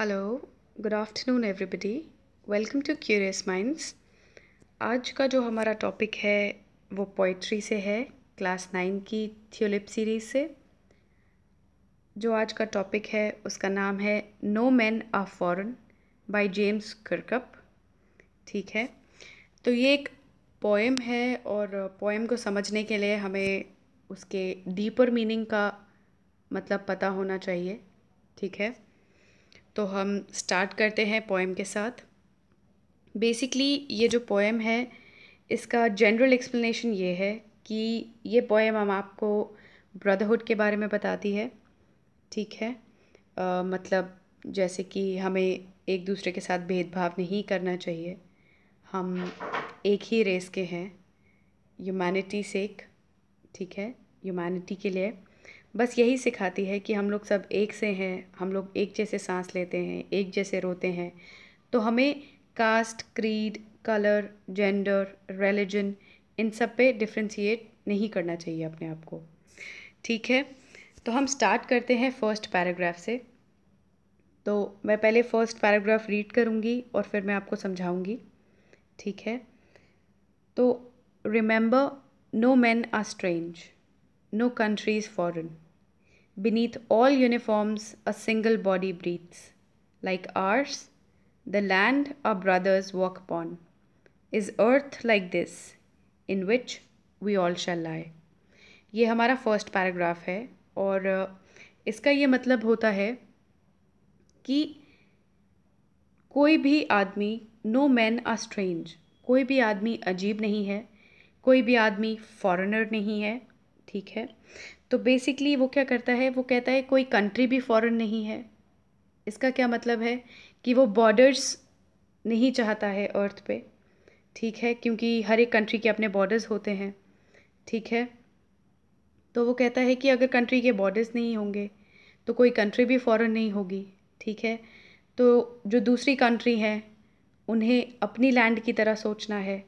Hello good afternoon everybody welcome to curious minds आज का जो हमारा टॉपिक है वो पोइट्री से है क्लास नाइन की थियोलिप सीरीज से जो आज का टॉपिक है उसका नाम है no man are foreign by James Kirkup ठीक है तो ये एक पोएम है और पोएम को समझने के लिए हमें उसके डीपर मीनिंग का मतलब पता होना चाहिए ठीक है तो हम स्टार्ट करते हैं पोएम के साथ बेसिकली ये जो पोएम है इसका जनरल एक्सप्लेनेशन ये है कि ये पोएम हम आपको ब्रदरहुड के बारे में बताती है ठीक है आ, मतलब जैसे कि हमें एक दूसरे के साथ भेदभाव नहीं करना चाहिए हम एक ही रेस के हैं ह्यूमैनिटी से ठीक है ह्यूमैनिटी के लिए बस यही सिखाती है कि हम लोग सब एक से हैं हम लोग एक जैसे सांस लेते हैं एक जैसे रोते हैं तो हमें caste creed colour gender religion इन सब पे डिफ्रेंशिएट नहीं करना चाहिए अपने आप को ठीक है तो हम स्टार्ट करते हैं फर्स्ट पैराग्राफ से तो मैं पहले फ़र्स्ट पैराग्राफ रीड करूँगी और फिर मैं आपको समझाऊँगी ठीक है तो remember no man are strange no country is foreign Beneath all uniforms, a single body breathes. Like ours, the land our brothers walk upon. Is earth like this, in which we all shall lie? ये हमारा first paragraph है और इसका ये मतलब होता है कि कोई भी आदमी नो मैन आर स्ट्रेंज कोई भी आदमी अजीब नहीं है कोई भी आदमी फॉरेनर नहीं है ठीक है तो बेसिकली वो क्या करता है वो कहता है कोई कंट्री भी फॉरेन नहीं है इसका क्या मतलब है कि वो बॉर्डर्स नहीं चाहता है अर्थ पे ठीक है क्योंकि हर एक कंट्री के अपने बॉर्डर्स होते हैं ठीक है तो वो कहता है कि अगर कंट्री के बॉर्डर्स नहीं होंगे तो कोई कंट्री भी फॉरेन नहीं होगी ठीक है तो जो दूसरी कंट्री है उन्हें अपनी लैंड की तरह सोचना है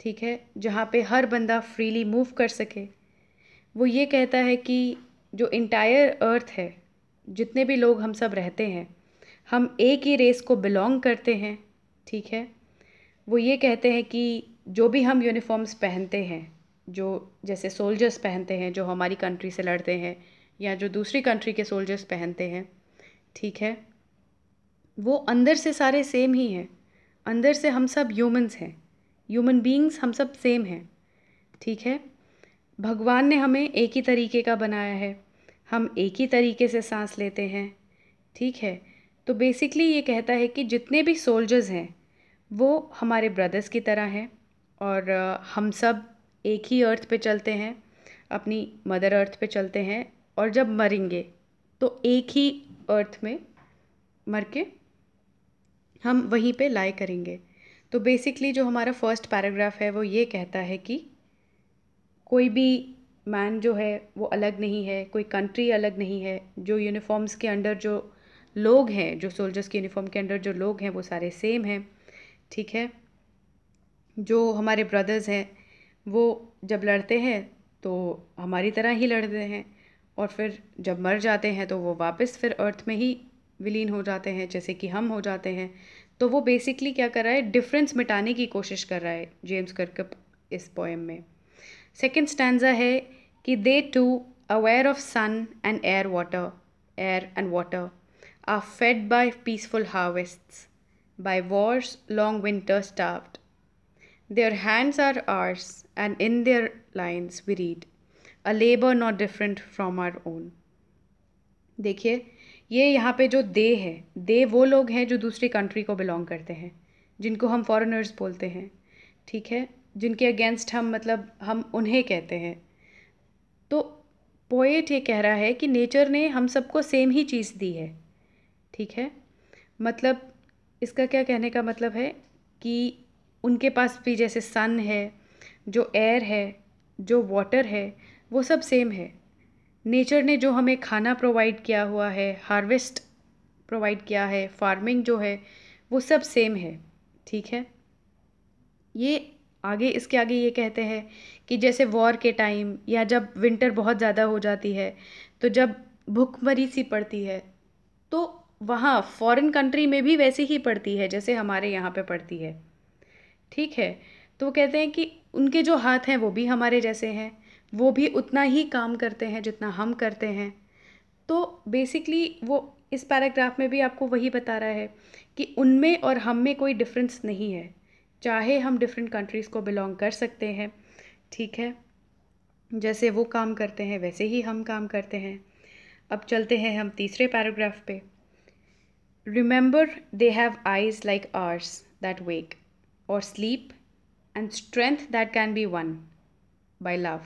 ठीक है जहाँ पे हर बंदा फ्रीली मूव कर सके वो ये कहता है कि जो इंटायर अर्थ है जितने भी लोग हम सब रहते हैं हम एक ही रेस को बिलोंग करते हैं ठीक है वो ये कहते हैं कि जो भी हम यूनिफॉर्म्स पहनते हैं जो जैसे सोल्जर्स पहनते हैं जो हमारी कंट्री से लड़ते हैं या जो दूसरी कंट्री के सोल्जर्स पहनते हैं ठीक है वो अंदर से सारे सेम ही हैं अंदर से हम सब ह्यूमंस हैं ह्यूमन बीइंग्स हम सब सेम हैं ठीक है भगवान ने हमें एक ही तरीके का बनाया है हम एक ही तरीके से सांस लेते हैं ठीक है तो बेसिकली ये कहता है कि जितने भी सोल्जर्स हैं वो हमारे ब्रदर्स की तरह हैं और हम सब एक ही अर्थ पे चलते हैं अपनी मदर अर्थ पे चलते हैं और जब मरेंगे तो एक ही अर्थ में मर के हम वहीं पे लाए करेंगे तो बेसिकली जो हमारा फर्स्ट पैराग्राफ है वो ये कहता है कि कोई भी मैन जो है वो अलग नहीं है कोई कंट्री अलग नहीं है जो यूनिफॉर्म्स के अंडर जो लोग हैं जो सोल्जर्स के यूनिफॉर्म के अंडर जो लोग हैं वो सारे सेम हैं ठीक है जो हमारे ब्रदर्स हैं वो जब लड़ते हैं तो हमारी तरह ही लड़ते हैं और फिर जब मर जाते हैं तो वो वापस फिर अर्थ में ही विलीन हो जाते हैं जैसे कि हम हो जाते हैं तो वो बेसिकली क्या कर रहा है डिफरेंस मिटाने की कोशिश कर रहा है जेम्स करकप इस पोएम में सेकेंड स्टैंडा है कि they too aware of sun and air water air and water are fed by peaceful harvest by war's long winter starved their hands are ours and in their lines we read a labour not different from our own देखिए ये यहाँ पे जो दे है दे वो लोग हैं जो दूसरी कंट्री को बिलोंग करते हैं जिनको हम फॉरेनर्स बोलते हैं ठीक है जिनके अगेंस्ट हम मतलब हम उन्हें कहते हैं तो पोएट ये कह रहा है कि नेचर ने हम सबको सेम ही चीज़ दी है ठीक है मतलब इसका क्या कहने का मतलब है कि उनके पास भी जैसे सन है जो एयर है जो वाटर है वो सब सेम है नेचर ने जो हमें खाना प्रोवाइड किया हुआ है हार्वेस्ट प्रोवाइड किया है फार्मिंग जो है वो सब सेम है ठीक है ये आगे इसके आगे ये कहते हैं कि जैसे वॉर के टाइम या जब विंटर बहुत ज़्यादा हो जाती है तो जब भुखमरी सी पड़ती है तो वहाँ फॉरेन कंट्री में भी वैसी ही पड़ती है जैसे हमारे यहाँ पे पड़ती है ठीक है तो वो कहते हैं कि उनके जो हाथ हैं वो भी हमारे जैसे हैं वो भी उतना ही काम करते हैं जितना हम करते हैं तो बेसिकली वो इस पैराग्राफ में भी आपको वही बता रहा है कि उनमें और हम में कोई डिफरेंस नहीं है चाहे हम डिफरेंट कंट्रीज़ को बिलोंग कर सकते हैं ठीक है जैसे वो काम करते हैं वैसे ही हम काम करते हैं अब चलते हैं हम तीसरे पैराग्राफ पे remember they have eyes like ours that wake or sleep and strength that can be won by love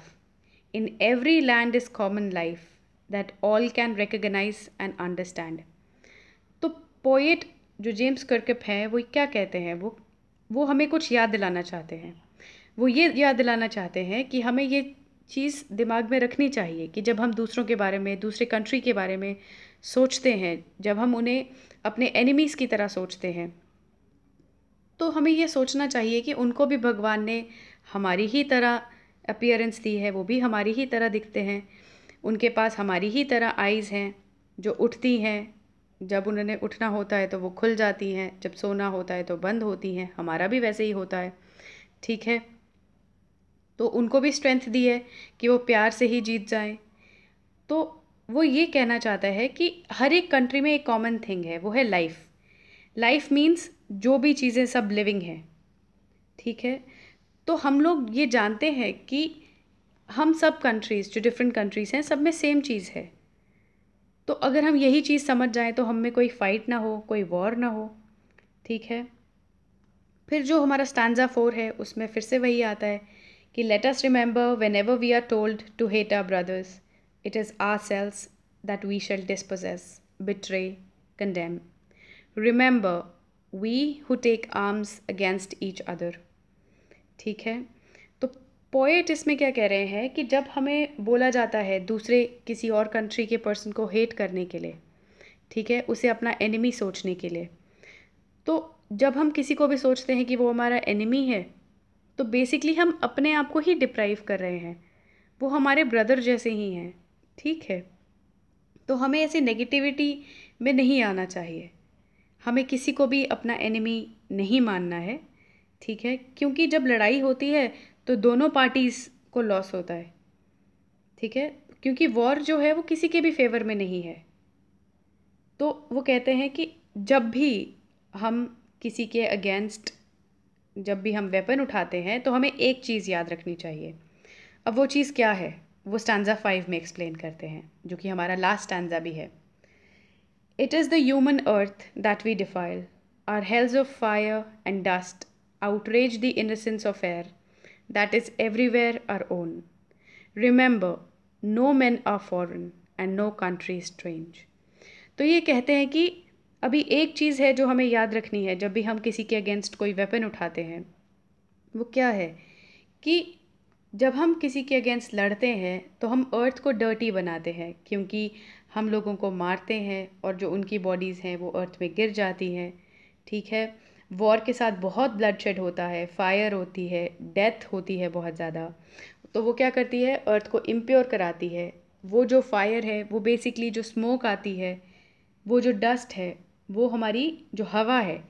in every land is common life that all can recognise and understand तो poet जो James Kirkup हैं वो क्या कहते हैं वो वो हमें कुछ याद दिलाना चाहते हैं वो ये याद दिलाना चाहते हैं कि हमें ये चीज़ दिमाग में रखनी चाहिए कि जब हम दूसरों के बारे में दूसरे कंट्री के बारे में सोचते हैं जब हम उन्हें अपने एनिमीज़ की तरह सोचते हैं तो हमें ये सोचना चाहिए कि उनको भी भगवान ने हमारी ही तरह अपियरेंस दी है वो भी हमारी ही तरह दिखते हैं उनके पास हमारी ही तरह आइज़ हैं जो उठती हैं जब उन्हें उठना होता है तो वो खुल जाती हैं जब सोना होता है तो बंद होती हैं हमारा भी वैसे ही होता है ठीक है तो उनको भी स्ट्रेंथ दी है कि वो प्यार से ही जीत जाए तो वो ये कहना चाहता है कि हर एक कंट्री में एक कॉमन थिंग है वो है लाइफ लाइफ मीन्स जो भी चीज़ें सब लिविंग हैं ठीक है तो हम लोग ये जानते हैं कि हम सब कंट्रीज़ जो डिफरेंट कंट्रीज़ हैं सब में सेम चीज़ है तो अगर हम यही चीज़ समझ जाएँ तो हम में कोई फ़ाइट ना हो कोई वॉर ना हो ठीक है फिर जो हमारा स्टैंडा फोर है उसमें फिर से वही आता है कि let us remember whenever we are told to hate our brothers it is ourselves that we shall dispossess betray condemn remember we who take arms against each other ठीक है पोएट इसमें क्या कह रहे हैं कि जब हमें बोला जाता है दूसरे किसी और कंट्री के पर्सन को हेट करने के लिए ठीक है उसे अपना एनिमी सोचने के लिए तो जब हम किसी को भी सोचते हैं कि वो हमारा एनिमी है तो बेसिकली हम अपने आप को ही डिप्राइव कर रहे हैं वो हमारे ब्रदर जैसे ही हैं ठीक है तो हमें ऐसे नेगेटिविटी में नहीं आना चाहिए हमें किसी को भी अपना एनिमी नहीं मानना है ठीक है क्योंकि जब लड़ाई होती है तो दोनों पार्टीज़ को लॉस होता है ठीक है क्योंकि वॉर जो है वो किसी के भी फेवर में नहीं है तो वो कहते हैं कि जब भी हम किसी के अगेंस्ट जब भी हम वेपन उठाते हैं तो हमें एक चीज़ याद रखनी चाहिए अब वो चीज़ क्या है वो स्टैंडा फाइव में एक्सप्लेन करते हैं जो कि हमारा लास्ट स्टैंडा भी है it is the human earth that we defile our hells of fire and dust outrage the innocence of air that is everywhere our own. Remember, no men are foreign and no country strange. तो ये कहते हैं कि अभी एक चीज़ है जो हमें याद रखनी है जब भी हम किसी के अगेंस्ट कोई वेपन उठाते हैं वो क्या है कि जब हम किसी के अगेंस्ट लड़ते हैं तो हम अर्थ को डर्टी बनाते हैं क्योंकि हम लोगों को मारते हैं और जो उनकी बॉडीज़ हैं वो अर्थ में गिर जाती हैं ठीक है वॉर के साथ बहुत ब्लड शेड होता है फायर होती है डेथ होती है बहुत ज़्यादा तो वो क्या करती है अर्थ को इम्प्योर कराती है वो जो फायर है वो बेसिकली जो स्मोक आती है वो जो डस्ट है वो हमारी जो हवा है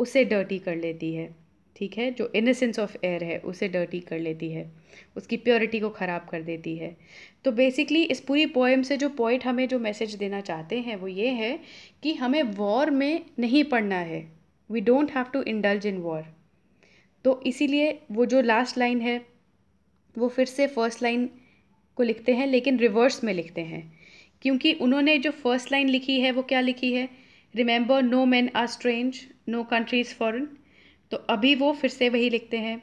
उसे डर्टी कर लेती है ठीक है जो इनसेंस ऑफ एयर है उसे डर्टी कर लेती है उसकी प्योरिटी को ख़राब कर देती है तो बेसिकली इस पूरी पोएम से जो पॉइंट हमें जो मैसेज देना चाहते हैं वो ये है कि हमें वॉर में नहीं पढ़ना है we don't have to indulge in war तो इसीलिए वो जो लास्ट लाइन है वो फिर से फर्स्ट लाइन को लिखते हैं लेकिन रिवर्स में लिखते हैं क्योंकि उन्होंने जो फर्स्ट लाइन लिखी है वो क्या लिखी है remember no man are strange no country's foreign तो अभी वो फिर से वही लिखते हैं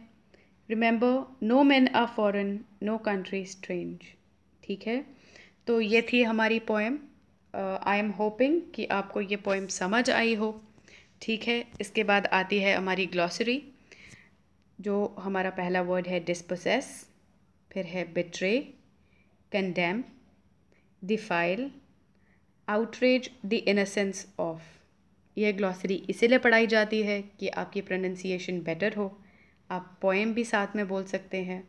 remember no man are foreign no country strange ठीक है तो ये थी हमारी पोएम आई एम होपिंग कि आपको ये पोएम समझ आई हो ठीक है इसके बाद आती है हमारी ग्लॉसरी जो हमारा पहला वर्ड है डिस्पोसेस फिर है betray condemn defile outrage the innocence of यह ग्लॉसरी इसीलिए पढ़ाई जाती है कि आपकी प्रोनंसिएशन बेटर हो आप पोएम भी साथ में बोल सकते हैं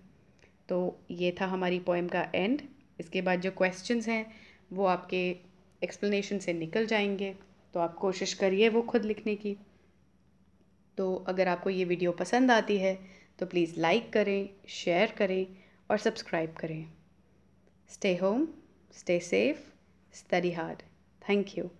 तो ये था हमारी पोएम का एंड इसके बाद जो क्वेश्चंस हैं वो आपके एक्सप्लेनेशन से निकल जाएंगे तो आप कोशिश करिए वो खुद लिखने की तो अगर आपको ये वीडियो पसंद आती है तो प्लीज़ लाइक करें शेयर करें और सब्सक्राइब करें stay home stay safe study hard thank you